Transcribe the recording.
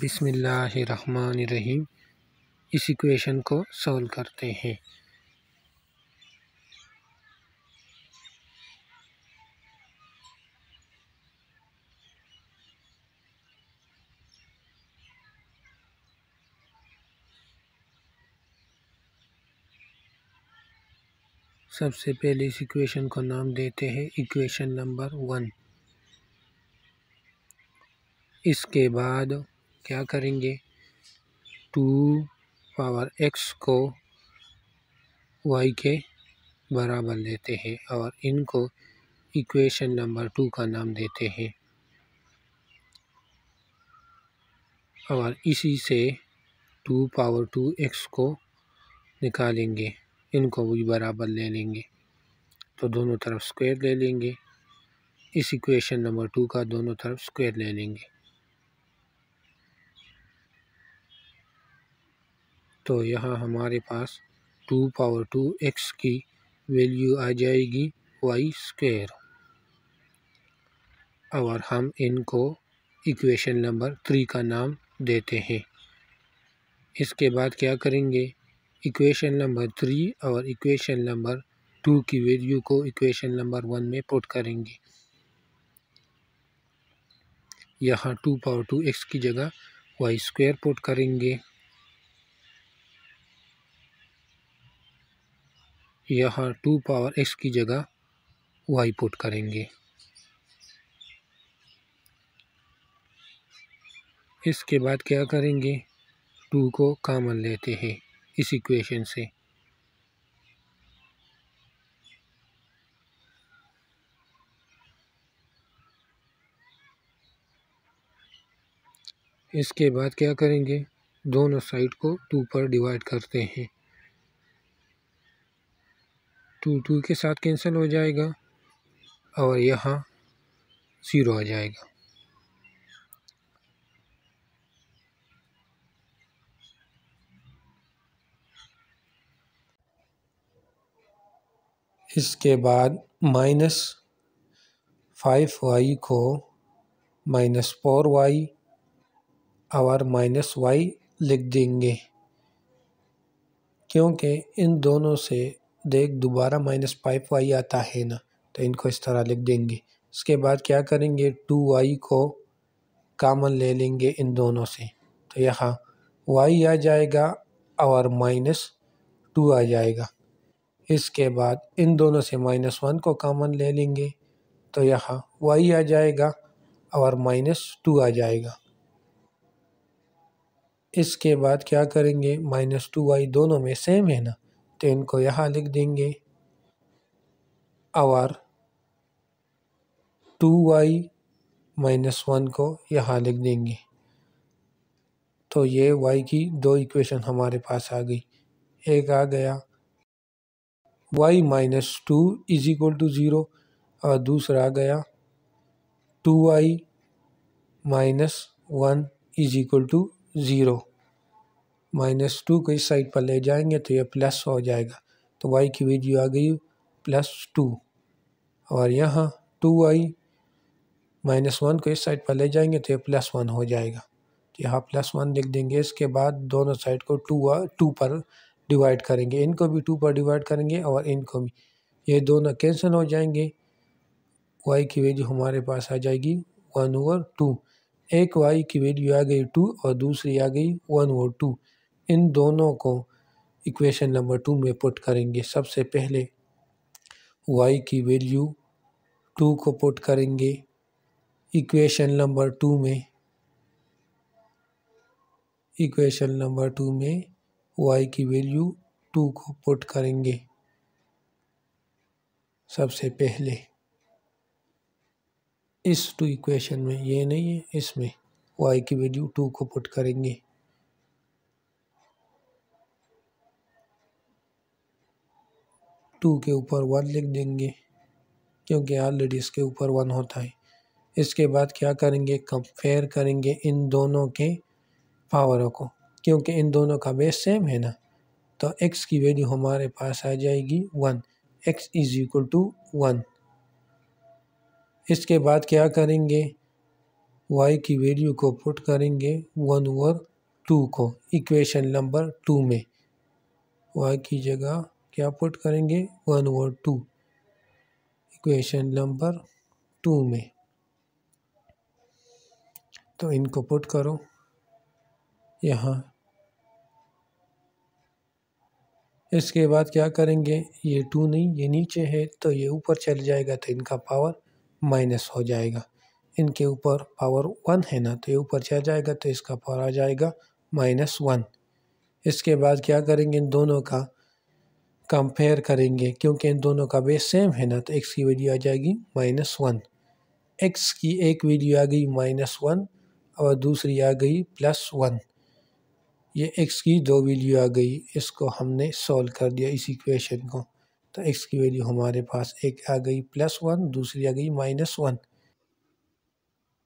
बिसमीम इस इक्वेशन को सॉल्व करते हैं सबसे पहले इस इक्वेशन को नाम देते हैं इक्वेशन नंबर वन इसके बाद क्या करेंगे टू पावर एक्स को वाई के बराबर लेते हैं और इनको इक्वेशन नंबर टू का नाम देते हैं और इसी से टू पावर टू एक्स को निकालेंगे इनको भी बराबर ले लेंगे तो दोनों तरफ स्क्वायर ले लेंगे इस इक्वेशन नंबर टू का दोनों तरफ स्क्वायर ले लेंगे तो यहाँ हमारे पास टू पावर टू एक्स की वैल्यू आ जाएगी वाई स्क्वेयर और हम इनको इक्वेशन नंबर थ्री का नाम देते हैं इसके बाद क्या करेंगे इक्वेशन नंबर थ्री और इक्वेशन नंबर टू की वैल्यू को इक्वेशन नंबर वन में पुट करेंगे यहाँ टू पावर टू एक्स की जगह वाई स्क्वायर पुट करेंगे यहाँ टू पावर एक्स की जगह वाई पुट करेंगे इसके बाद क्या करेंगे टू को कामन लेते हैं इस इक्वेशन से इसके बाद क्या करेंगे दोनों साइड को टू पर डिवाइड करते हैं टू टू के साथ कैंसिल हो जाएगा और यहाँ ज़ीरो आ जाएगा इसके बाद माइनस फाइव वाई को माइनस फोर वाई और माइनस वाई लिख देंगे क्योंकि इन दोनों से देख दोबारा माइनस फाइव वाई आता है ना तो इनको इस तरह लिख देंगे उसके बाद क्या करेंगे टू वाई को कामन ले लेंगे इन दोनों से तो यहाँ वाई आ जाएगा और माइनस टू आ जाएगा इसके बाद इन दोनों से माइनस वन को कामन ले लेंगे तो यहाँ वाई आ जाएगा और माइनस टू आ जाएगा इसके बाद क्या करेंगे माइनस टू वाई दोनों में सेम है ना टेन को यहाँ लिख देंगे और टू वाई माइनस वन को यहाँ लिख देंगे तो ये वाई की दो इक्वेशन हमारे पास आ गई एक आ गया y minus two is equal to zero और दूसरा आ गया two y minus one is equal to zero minus two को इस साइड पर ले जाएंगे तो ये प्लस हो जाएगा तो वाई की वैल्यू आ गई प्लस टू और यहाँ टू वाई माइनस वन को इस साइड पर ले जाएंगे तो ये प्लस वन हो जाएगा तो यहाँ प्लस वन लिख देंगे इसके बाद दोनों साइड को टू टू पर डिवाइड करेंगे इनको भी टू पर डिवाइड करेंगे और इनको भी ये दोनों कैंसिल हो जाएंगे वाई की वैल्यू हमारे पास आ जाएगी वन ओवर टू एक वाई की वैल्यू आ गई टू और दूसरी आ गई वन ओवर टू इन दोनों को इक्वेशन नंबर टू में पुट करेंगे सबसे पहले y की वैल्यू टू को पुट करेंगे इक्वेशन नंबर टू में इक्वेशन नंबर टू में y की वैल्यू टू को पुट करेंगे सबसे पहले इस टू इक्वेशन में ये नहीं है इसमें y की वैल्यू टू को पुट करेंगे टू के ऊपर वन लिख देंगे क्योंकि ऑलरेडी इसके ऊपर वन होता है इसके बाद क्या करेंगे कंपेयर करेंगे इन दोनों के पावरों को क्योंकि इन दोनों का बेस सेम है ना तो एक्स की वैल्यू हमारे पास आ जाएगी one x is equal to one इसके बाद क्या करेंगे y की वैल्यू को पुट करेंगे वन ओवर टू को इक्वेशन नंबर टू में y की जगह क्या पुट करेंगे वन और टू इक्वेशन नंबर टू में तो इनको पुट करो यहाँ इसके बाद क्या करेंगे ये टू नहीं ये नीचे है तो ये ऊपर चल जाएगा तो इनका पावर माइनस हो जाएगा इनके ऊपर पावर वन है ना तो ये ऊपर चल जाएगा तो इसका पावर आ जाएगा माइनस वन इसके बाद क्या करेंगे इन दोनों का कंपेयर करेंगे क्योंकि इन दोनों का बेस सेम है ना तो एक्स की वैल्यू आ जाएगी माइनस वन एक्स की एक वैल्यू आ गई माइनस वन और दूसरी आ गई प्लस वन ये एक्स की दो वैल्यू आ गई इसको हमने सॉल्व कर दिया इस इक्वेशन को तो एक्स की वैल्यू हमारे पास एक आ गई प्लस वन दूसरी आ गई माइनस वन